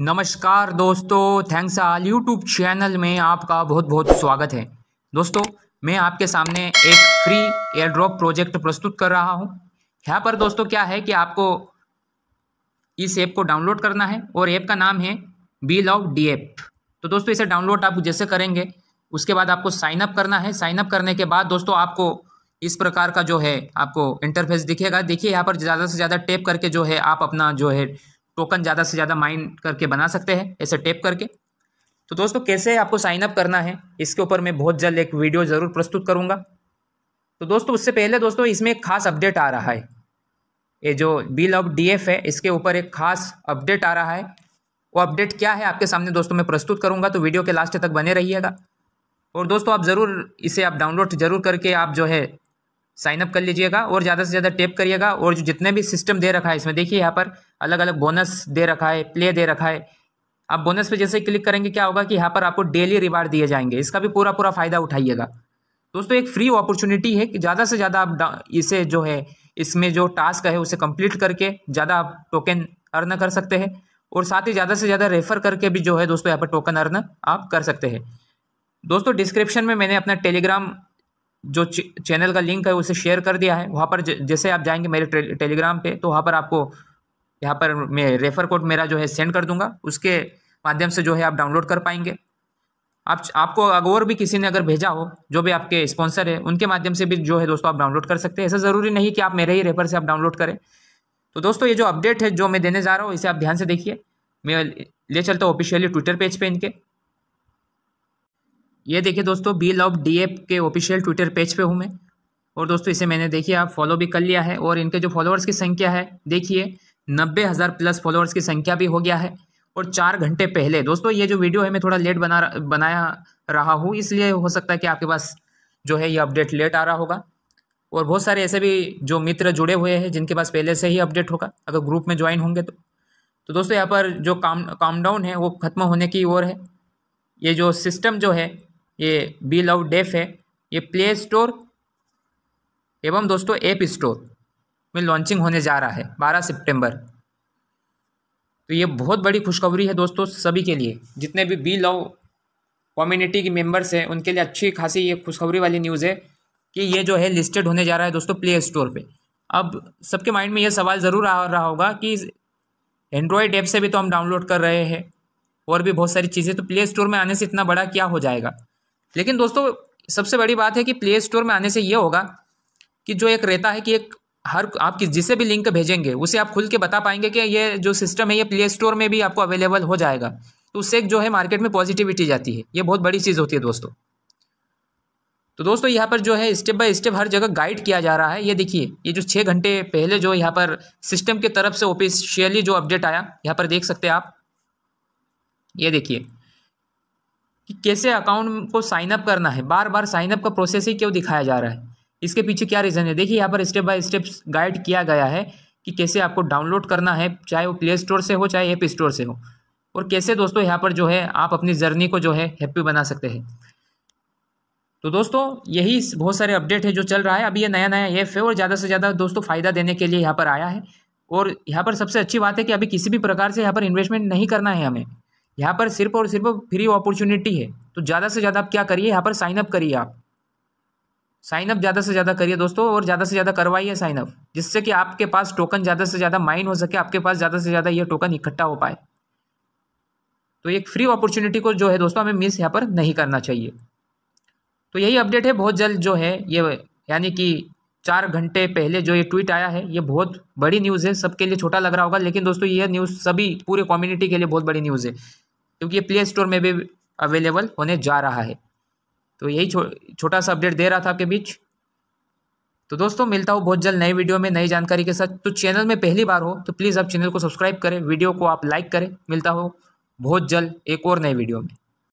नमस्कार दोस्तों थैंक्स आल YouTube channel में आपका बहुत बहुत स्वागत है दोस्तों मैं आपके सामने एक फ्री एयर ड्रॉप प्रोजेक्ट प्रस्तुत कर रहा हूं यहाँ पर दोस्तों क्या है कि आपको इस ऐप को डाउनलोड करना है और ऐप का नाम है बी लॉव डी एप तो दोस्तों इसे डाउनलोड आप जैसे करेंगे उसके बाद आपको साइन अप करना है साइन अप करने के बाद दोस्तों आपको इस प्रकार का जो है आपको इंटरफेस दिखेगा देखिए यहाँ पर ज़्यादा से ज़्यादा टेप करके जो है आप अपना जो है टोकन ज़्यादा से ज़्यादा माइन करके बना सकते हैं ऐसे टेप करके तो दोस्तों कैसे आपको साइन अप करना है इसके ऊपर मैं बहुत जल्द एक वीडियो ज़रूर प्रस्तुत करूँगा तो दोस्तों उससे पहले दोस्तों इसमें एक खास अपडेट आ रहा है ये जो बिल ऑफ डी है इसके ऊपर एक खास अपडेट आ रहा है वो अपडेट क्या है आपके सामने दोस्तों मैं प्रस्तुत करूँगा तो वीडियो के लास्ट तक बने रहिएगा और दोस्तों आप ज़रूर इसे आप डाउनलोड ज़रूर करके आप जो है साइनअप कर लीजिएगा और ज़्यादा से ज़्यादा टेप करिएगा और जो जितने भी सिस्टम दे रखा है इसमें देखिए यहाँ पर अलग अलग बोनस दे रखा है प्ले दे रखा है आप बोनस पे जैसे क्लिक करेंगे क्या होगा कि यहाँ पर आपको डेली रिवार्ड दिए जाएंगे इसका भी पूरा पूरा फ़ायदा उठाइएगा दोस्तों एक फ्री अपॉर्चुनिटी है कि ज़्यादा से ज़्यादा आप इसे जो है इसमें जो टास्क है उसे कम्प्लीट करके ज़्यादा आप टोकन अर्न कर सकते हैं और साथ ही ज़्यादा से ज़्यादा रेफर करके भी जो है दोस्तों यहाँ पर टोकन अर्न आप कर सकते हैं दोस्तों डिस्क्रिप्शन में मैंने अपना टेलीग्राम जो चैनल का लिंक है उसे शेयर कर दिया है वहाँ पर जैसे आप जाएंगे मेरे टेलीग्राम पे तो वहाँ पर आपको यहाँ पर मैं रेफ़र कोड मेरा जो है सेंड कर दूंगा उसके माध्यम से जो है आप डाउनलोड कर पाएंगे आप आपको और भी किसी ने अगर भेजा हो जो भी आपके स्पॉन्सर है उनके माध्यम से भी जो है दोस्तों आप डाउनलोड कर सकते हैं ऐसा ज़रूरी नहीं कि आप मेरे ही रेफर से आप डाउनलोड करें तो दोस्तों ये जो अपडेट है जो मैं देने जा रहा हूँ इसे आप ध्यान से देखिए मैं ले चलता हूँ ऑफिशियली ट्विटर पेज पर इनके ये देखिए दोस्तों बी लव डी एप के ऑफिशियल ट्विटर पेज पे हूँ मैं और दोस्तों इसे मैंने देखिए आप फॉलो भी कर लिया है और इनके जो फॉलोअर्स की संख्या है देखिए नब्बे हज़ार प्लस फॉलोअर्स की संख्या भी हो गया है और चार घंटे पहले दोस्तों ये जो वीडियो है मैं थोड़ा लेट बना बनाया रहा हूँ इसलिए हो सकता है कि आपके पास जो है ये अपडेट लेट आ रहा होगा और बहुत सारे ऐसे भी जो मित्र जुड़े हुए हैं जिनके पास पहले से ही अपडेट होगा अगर ग्रुप में ज्वाइन होंगे तो तो दोस्तों यहाँ पर जो काम काम डाउन है वो ख़त्म होने की ओर है ये जो सिस्टम जो है ये बी लव डेफ है ये प्ले स्टोर एवं दोस्तों ऐप स्टोर में लॉन्चिंग होने जा रहा है 12 सितंबर तो ये बहुत बड़ी खुशखबरी है दोस्तों सभी के लिए जितने भी बी लव कम्युनिटी के मेंबर्स हैं उनके लिए अच्छी खासी ये खुशखबरी वाली न्यूज़ है कि ये जो है लिस्टेड होने जा रहा है दोस्तों प्ले स्टोर पर अब सबके माइंड में यह सवाल ज़रूर आ रहा होगा कि एंड्रॉयड ऐप से भी तो हम डाउनलोड कर रहे हैं और भी बहुत सारी चीज़ें तो प्ले स्टोर में आने से इतना बड़ा क्या हो जाएगा लेकिन दोस्तों सबसे बड़ी बात है कि प्ले स्टोर में आने से ये होगा कि जो एक रहता है कि एक हर आप किस जिसे भी लिंक भेजेंगे उसे आप खुल के बता पाएंगे कि ये जो सिस्टम है ये प्ले स्टोर में भी आपको अवेलेबल हो जाएगा तो उससे जो है मार्केट में पॉजिटिविटी जाती है ये बहुत बड़ी चीज़ होती है दोस्तों तो दोस्तों यहाँ पर जो है स्टेप बाय स्टेप हर जगह गाइड किया जा रहा है ये देखिए ये जो छः घंटे पहले जो यहाँ पर सिस्टम की तरफ से ऑफिशियली जो अपडेट आया यहाँ पर देख सकते हैं आप ये देखिए कि कैसे अकाउंट को साइनअप करना है बार बार साइनअप का प्रोसेस ही क्यों दिखाया जा रहा है इसके पीछे क्या रीज़न है देखिए यहाँ पर स्टेप बाय स्टेप गाइड किया गया है कि कैसे आपको डाउनलोड करना है चाहे वो प्ले स्टोर से हो चाहे ऐप स्टोर से हो और कैसे दोस्तों यहाँ पर जो है आप अपनी जर्नी को जो है हैप्पी बना सकते हैं तो दोस्तों यही बहुत सारे अपडेट है जो चल रहा है अभी ये नया नया ऐप है और ज़्यादा से ज़्यादा दोस्तों फ़ायदा देने के लिए यहाँ पर आया है और यहाँ पर सबसे अच्छी बात है कि अभी किसी भी प्रकार से यहाँ पर इन्वेस्टमेंट नहीं करना है हमें यहाँ पर सिर्फ और सिर्फ फ्री अपॉर्चुनिटी है तो ज़्यादा से ज़्यादा आप क्या करिए यहाँ पर साइनअप करिए आप साइनअप ज़्यादा से ज़्यादा करिए दोस्तों और ज़्यादा से ज़्यादा करवाइए साइनअप जिससे कि आपके पास टोकन ज़्यादा से ज़्यादा माइन हो सके आपके पास ज़्यादा से ज़्यादा ये टोकन इकट्ठा हो पाए तो एक फ्री अपॉर्चुनिटी को जो है दोस्तों हमें मिस यहाँ पर नहीं करना चाहिए तो यही अपडेट है बहुत जल्द जो है ये यानी कि चार घंटे पहले जो ये ट्वीट आया है ये बहुत बड़ी न्यूज़ है सबके लिए छोटा लग रहा होगा लेकिन दोस्तों ये न्यूज़ सभी पूरे कम्युनिटी के लिए बहुत बड़ी न्यूज़ है क्योंकि ये प्ले स्टोर में भी अवेलेबल होने जा रहा है तो यही छो, छोटा सा अपडेट दे रहा था आपके बीच तो दोस्तों मिलता हूँ बहुत जल्द नई वीडियो में नई जानकारी के साथ तो चैनल में पहली बार हो तो प्लीज़ आप चैनल को सब्सक्राइब करें वीडियो को आप लाइक करें मिलता हो बहुत जल्द एक और नए वीडियो में